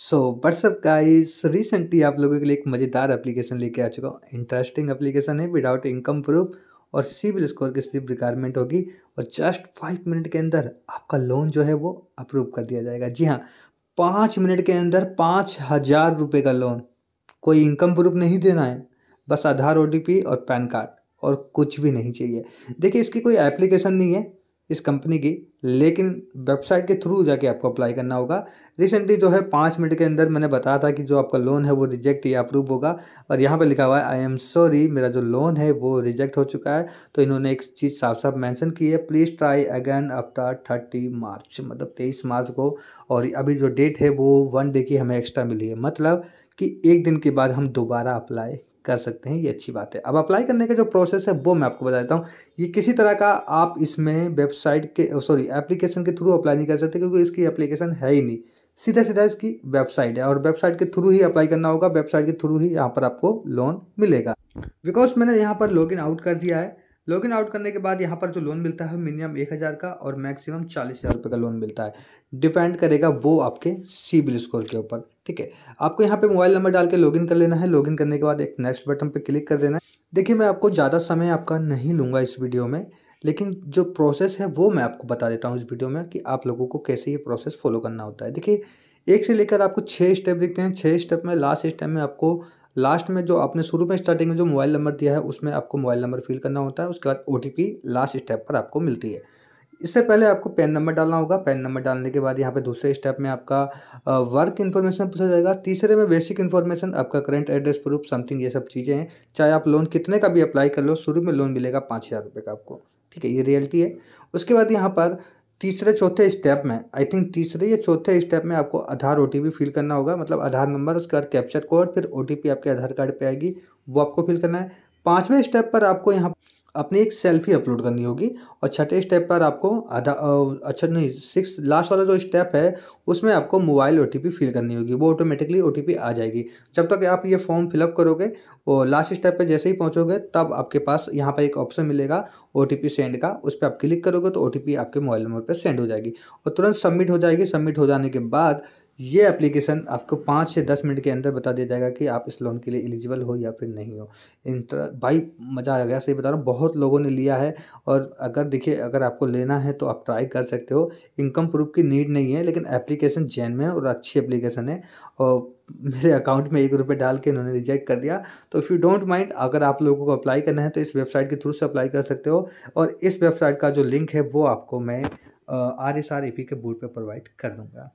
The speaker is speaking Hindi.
सो व्हाट्सअप गाइस रिसेंटली आप लोगों के लिए एक मज़ेदार एप्लीकेशन लेके आ चुका हूँ इंटरेस्टिंग एप्लीकेशन है विदाउट इनकम प्रूफ और सिविल स्कोर की सिर्फ रिक्वायरमेंट होगी और जस्ट फाइव मिनट के अंदर आपका लोन जो है वो अप्रूव कर दिया जाएगा जी हाँ पाँच मिनट के अंदर पाँच हज़ार रुपये का लोन कोई इनकम प्रूफ नहीं देना है बस आधार ओ और पैन कार्ड और कुछ भी नहीं चाहिए देखिए इसकी कोई एप्लीकेशन नहीं है इस कंपनी की लेकिन वेबसाइट के थ्रू जाके आपको अप्लाई करना होगा रिसेंटली जो है पाँच मिनट के अंदर मैंने बताया था कि जो आपका लोन है वो रिजेक्ट या अप्रूव होगा और यहाँ पे लिखा हुआ है आई एम सॉरी मेरा जो लोन है वो रिजेक्ट हो चुका है तो इन्होंने एक चीज़ साफ साफ मैंसन की है please try again after thirty March मतलब तेईस मार्च को और अभी जो डेट है वो वन डे की हमें एक्स्ट्रा मिली है मतलब कि एक दिन के बाद हम दोबारा अप्लाई कर सकते हैं ये अच्छी बात है अब अप्लाई करने का जो प्रोसेस है वो मैं आपको बता देता हूँ ये किसी तरह का आप इसमें वेबसाइट के सॉरी एप्लीकेशन के थ्रू अप्लाई नहीं कर सकते क्योंकि इसकी एप्लीकेशन है ही नहीं सीधा सीधा इसकी वेबसाइट है और वेबसाइट के थ्रू ही अप्लाई करना होगा वेबसाइट के थ्रू ही यहाँ पर आपको लोन मिलेगा बिकॉज मैंने यहाँ पर लॉग आउट कर दिया है लॉग इन आउट करने के बाद यहाँ पर जो लोन मिलता है मिनिमम एक हज़ार का और मैक्सिमम चालीस हज़ार रुपये का लोन मिलता है डिपेंड करेगा वो आपके सीबिल स्कोर के ऊपर ठीक है आपको यहाँ पे मोबाइल नंबर डाल के लॉगिन कर लेना है लॉगिन करने के बाद एक नेक्स्ट बटन पे क्लिक कर देना है देखिए मैं आपको ज़्यादा समय आपका नहीं लूँगा इस वीडियो में लेकिन जो प्रोसेस है वो मैं आपको बता देता हूँ इस वीडियो में कि आप लोगों को कैसे ये प्रोसेस फॉलो करना होता है देखिए एक से लेकर आपको छः स्टेप देखते हैं छः स्टेप में लास्ट स्टेप में आपको लास्ट में जो आपने शुरू में स्टार्टिंग में जो मोबाइल नंबर दिया है उसमें आपको मोबाइल नंबर फिल करना होता है उसके बाद ओ लास्ट स्टेप पर आपको मिलती है इससे पहले आपको पैन नंबर डालना होगा पैन नंबर डालने के बाद यहाँ पे दूसरे स्टेप में आपका वर्क इन्फॉर्मेशन पूछा जाएगा तीसरे में बेसिक इन्फॉर्मेशन आपका करंट एड्रेस प्रूफ समथिंग ये सब चीज़ें हैं चाहे आप लोन कितने का भी अप्लाई कर लो शुरू में लोन मिलेगा पाँच हज़ार रुपये का आपको ठीक है ये रियलिटी है उसके बाद यहाँ पर तीसरे चौथे स्टेप में आई थिंक तीसरे या चौथे स्टेप में आपको आधार ओ फिल करना होगा मतलब आधार नंबर उसके बाद कैप्चर कोड फिर ओ आपके आधार कार्ड पर आएगी वो आपको फिल करना है पाँचवें स्टेप पर आपको यहाँ अपनी एक सेल्फी अपलोड करनी होगी और छठे स्टेप पर आपको आधा अच्छा नहीं सिक्स लास्ट वाला जो स्टेप है उसमें आपको मोबाइल ओ फिल करनी होगी वो ऑटोमेटिकली ओ आ जाएगी जब तक आप ये फॉर्म फिलअप करोगे और लास्ट स्टेप पे जैसे ही पहुंचोगे तब आपके पास यहाँ पर एक ऑप्शन मिलेगा ओ सेंड का उस पर आप क्लिक करोगे तो ओ आपके मोबाइल नंबर पर सेंड हो जाएगी और तुरंत सबमिट हो जाएगी सबमिट हो जाने के बाद ये एप्लीकेशन आपको पाँच से दस मिनट के अंदर बता दिया जाएगा कि आप इस लोन के लिए एलिजिबल हो या फिर नहीं हो इंटर भाई मज़ा आ गया सही बता रहा हूँ बहुत लोगों ने लिया है और अगर देखिए अगर आपको लेना है तो आप ट्राई कर सकते हो इनकम प्रूफ की नीड नहीं है लेकिन एप्लीकेशन जेनविन और अच्छी एप्लीकेशन है और मेरे अकाउंट में एक रुपये डाल के इन्होंने रिजेक्ट कर दिया तो इफ़ यू डोंट माइंड अगर आप लोगों को अप्लाई करना है तो इस वेबसाइट के थ्रू से अप्लाई कर सकते हो और इस वेबसाइट का जो लिंक है वो आपको मैं R S R A P के बोर्ड पर प्रोवाइड कर दूँगा